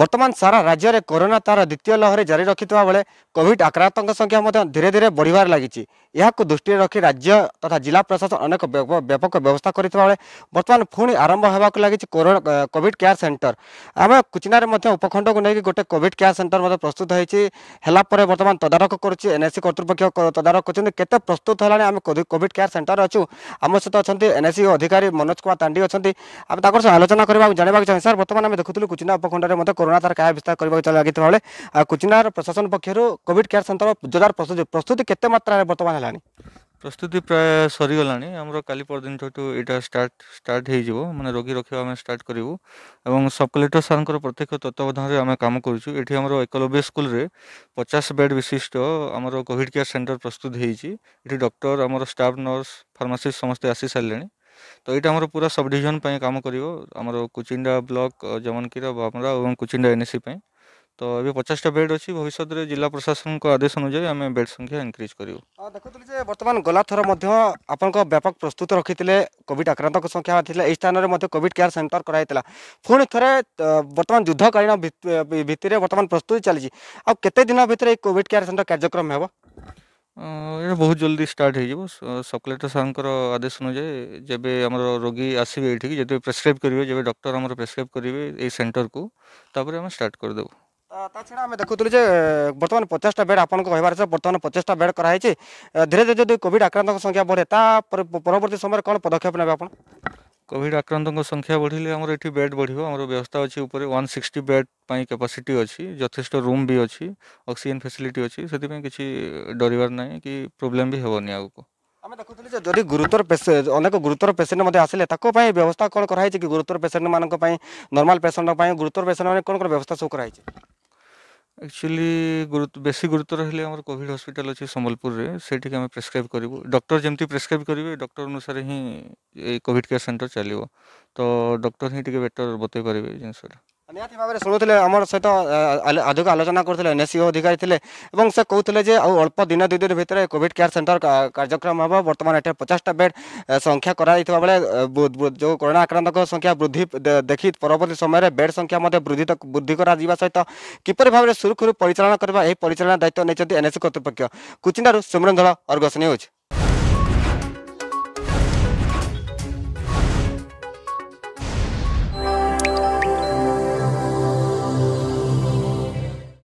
ବର୍ତ୍ତମାନ ସାରା ରାଜ୍ୟରେ କରୋନା ତାର ଦ୍ୱିତୀୟ ଲହରୀ ଜାରି ରଖିଥିବା ବେଳେ କୋଭିଡ୍ ଆକ୍ରାନ୍ତଙ୍କ ସଂଖ୍ୟା ମଧ୍ୟ ଧୀରେ ଧୀରେ ବଢ଼ିବାରେ ଲାଗିଛି ଏହାକୁ ଦୃଷ୍ଟିରେ ରଖି ରାଜ୍ୟ ତଥା ଜିଲ୍ଲା ପ୍ରଶାସନ ଅନେକ ବ୍ୟାପକ ବ୍ୟବସ୍ଥା କରିଥିବା ବେଳେ ବର୍ତ୍ତମାନ ପୁଣି ଆରମ୍ଭ ହେବାକୁ ଲାଗିଛି କୋଭିଡ୍ କେୟାର ସେଣ୍ଟର ଆମେ କୁଚିନାରେ ମଧ୍ୟ ଉପଖଣ୍ଡକୁ ନେଇକି ଗୋଟେ କୋଭିଡ୍ କେୟାର ସେଣ୍ଟର ମଧ୍ୟ ପ୍ରସ୍ତୁତ ହୋଇଛି ହେଲା ପରେ ବର୍ତ୍ତମାନ ତଦାରଖ କରୁଛି ଏନ୍ଏସି କର୍ତ୍ତୃପକ୍ଷ ତଦାରଖ କରୁଛନ୍ତି କେତେ ପ୍ରସ୍ତୁତ ହେଲାଣି ଆମେ କୋଭିଡ୍ କେୟାର ସେଣ୍ଟର ଅଛୁ ଆମ ସହିତ ଅଛନ୍ତି ଏନ୍ଏସି ଅଧିକାରୀ ମନୋଜ କୁମାର ତାଣ୍ଡି ଅଛନ୍ତି ଆମେ ତାଙ୍କର ସହ ଆଲୋଚନା କରିବାକୁ ଜାଣିବାକୁ ଚାହୁଁଛୁ ସାର୍ ବର୍ତ୍ତମାନ ଆମେ ଦେଖୁଥିଲୁ କୁଚିନା ଉପଖଣ୍ଡରେ ମଧ୍ୟ କରୋନା ତାର କାୟା ବିସ୍ତାର କରିବାକୁ ଲାଗିଥିବାବେଳେ କୁଚିନାର ପ୍ରଶାସନ ପକ୍ଷରୁ କୋଭିଡ୍ କେୟାର ସେଣ୍ଟର ଯୋରଦାର ପ୍ରସ୍ତୁତି ପ୍ରସ୍ତୁତି କେତେ ମାତ୍ରାରେ ବର୍ତ୍ତମାନ ହେଲାଣି ପ୍ରସ୍ତୁତି ପ୍ରାୟ ସରିଗଲାଣି ଆମର କାଲି ପରଦିନଠୁ ଏଇଟା ଷ୍ଟାର୍ଟ ଷ୍ଟାର୍ଟ ହେଇଯିବ ମାନେ ରୋଗୀ ରଖିବା ଆମେ ଷ୍ଟାର୍ଟ କରିବୁ ଏବଂ ସବ୍ କଲେକ୍ଟର ସାର୍ଙ୍କର ପ୍ରତ୍ୟେକ ତତ୍ତ୍ୱାବଧାନରେ ଆମେ କାମ କରୁଛୁ ଏଠି ଆମର ଏକଲବ୍ୟ ସ୍କୁଲରେ ପଚାଶ ବେଡ୍ ବିଶିଷ୍ଟ ଆମର କୋଭିଡ଼ କେୟାର ସେଣ୍ଟର ପ୍ରସ୍ତୁତ ହେଇଛି ଏଠି ଡକ୍ଟର ଆମର ଷ୍ଟାଫ୍ ନର୍ସ ଫାର୍ମାସିଷ୍ଟ ସମସ୍ତେ ଆସି ସାରିଲେଣି तो ये आम पूरा सब डिजन कम करमर कुचिंडा ब्लक जमनकीर बामरा और कुचिंडा एनएससी तो ये पचासटा बेड अच्छी भविष्य में जिला प्रशासन को आदेश अनुजाई आम बेड संख्या इनक्रिज कर देखुले बर्तमान गला थर आप व्यापक प्रस्तुत रखी थे कॉविड आक्रांत संख्या थी यही स्थान में कॉविड केयार सेन्टर कराई पुणी थे बर्तमान युद्धकालीन भित्ति में बर्तमान प्रस्तुति चलती आते दिन भितर कॉविड केयार सेन्टर कार्यक्रम है ଏଇଟା ବହୁତ ଜଲ୍ଦି ଷ୍ଟାର୍ଟ ହେଇଯିବ ସବ୍ କଲେକ୍ଟର ସାର୍ଙ୍କର ଆଦେଶ ଅନୁଯାୟୀ ଯେବେ ଆମର ରୋଗୀ ଆସିବେ ଏଇଠିକି ଯେବେ ପ୍ରେସକ୍ରାଇବ୍ କରିବେ ଯେବେ ଡକ୍ଟର ଆମର ପ୍ରେସକ୍ରାଇବ୍ କରିବେ ଏଇ ସେଣ୍ଟରକୁ ତାପରେ ଆମେ ଷ୍ଟାର୍ଟ କରିଦେବୁ ତା ଛଡ଼ା ଆମେ ଦେଖୁଥିଲୁ ଯେ ବର୍ତ୍ତମାନ ପଚାଶଟା ବେଡ୍ ଆପଣଙ୍କ କହିବାର ଅଛି ବର୍ତ୍ତମାନ ପଚାଶଟା ବେଡ୍ କରାହେଇଛି ଧୀରେ ଧୀରେ ଯଦି କୋଭିଡ୍ ଆକ୍ରାନ୍ତଙ୍କ ସଂଖ୍ୟା ବଢ଼େ ତା ପରବର୍ତ୍ତୀ ସମୟରେ କ'ଣ ପଦକ୍ଷେପ ନେବେ ଆପଣ କୋଭିଡ଼ ଆକ୍ରାନ୍ତଙ୍କ ସଂଖ୍ୟା ବଢ଼ିଲେ ଆମର ଏଠି ବେଡ୍ ବଢ଼ିବ ଆମର ବ୍ୟବସ୍ଥା ଅଛି ଉପରେ ୱାନ୍ ସିକ୍ସଟି ବେଡ୍ ପାଇଁ କାପାସିଟି ଅଛି ଯଥେଷ୍ଟ ରୁମ୍ ବି ଅଛି ଅକ୍ସିଜେନ୍ ଫେସିଲିଟି ଅଛି ସେଥିପାଇଁ କିଛି ଡରିବାର ନାହିଁ କି ପ୍ରୋବ୍ଲେମ୍ ବି ହେବନି ଆଗକୁ ଆମେ ଦେଖୁଥିଲୁ ଯେ ଯଦି ଗୁରୁତର ଅନେକ ଗୁରୁତର ପେସେଣ୍ଟ ମଧ୍ୟ ଆସିଲେ ତାଙ୍କ ପାଇଁ ବ୍ୟବସ୍ଥା କ'ଣ କରାହେଇଛି କି ଗୁରୁତର ପେସେଣ୍ଟମାନଙ୍କ ପାଇଁ ନର୍ମାଲ୍ ପେସେଣ୍ଟଙ୍କ ପାଇଁ ଗୁରୁତର ପେସେଣ୍ଟମାନେ କ'ଣ କ'ଣ ବ୍ୟବସ୍ଥା ସବୁ କରାହେଇଛି ଆକ୍ଚୁଆଲି ଗୁରୁତ୍ୱ ବେଶୀ ଗୁରୁତ୍ୱ ରହିଲେ ଆମର କୋଭିଡ଼ ହସ୍ପିଟାଲ ଅଛି ସମ୍ବଲପୁରରେ ସେଇଠିକି ଆମେ ପ୍ରେସକ୍ରାଇବ୍ କରିବୁ ଡକ୍ଟର ଯେମିତି ପ୍ରେସକ୍ରାଇବ୍ କରିବେ ଡକ୍ଟର ଅନୁସାରେ ହିଁ ଏଇ କୋଭିଡ଼ କେୟାର ସେଣ୍ଟର ଚାଲିବ ତ ଡକ୍ଟର ହିଁ ଟିକେ ବେଟର୍ ବତେଇ ପାରିବେ ଏଇ ଜିନିଷଟା ନିହାତି ଭାବରେ ଶୁଣୁଥିଲେ ଆମର ସହିତ ଅଧିକ ଆଲୋଚନା କରୁଥିଲେ ଏନ୍ଏସିଓ ଅଧିକାରୀ ଥିଲେ ଏବଂ ସେ କହୁଥିଲେ ଯେ ଆଉ ଅଳ୍ପ ଦିନ ଦୁଇ ଦିନ ଭିତରେ କୋଭିଡ଼ କେୟାର ସେଣ୍ଟର କାର୍ଯ୍ୟକ୍ରମ ହେବ ବର୍ତ୍ତମାନ ଏଠାରେ ପଚାଶଟା ବେଡ୍ ସଂଖ୍ୟା କରାଯାଇଥିବା ବେଳେ ଯେଉଁ କରୋନା ଆକ୍ରାନ୍ତଙ୍କ ସଂଖ୍ୟା ବୃଦ୍ଧି ଦେଖି ପରବର୍ତ୍ତୀ ସମୟରେ ବେଡ୍ ସଂଖ୍ୟା ମଧ୍ୟ ବୃଦ୍ଧି ବୃଦ୍ଧି କରାଯିବା ସହିତ କିପରି ଭାବରେ ସୁରୁଖୁରୁ ପରିଚାଳନା କରିବା ଏହି ପରିଚାଳନା ଦାୟିତ୍ୱ ନେଇଛନ୍ତି ଏନ୍ଏସି କର୍ତ୍ତୃପକ୍ଷ କୁଚିନ୍ଦାରୁ ସୁମରନ୍ ଧଳ ଅର୍ଗସ ନ୍ୟୁଜ୍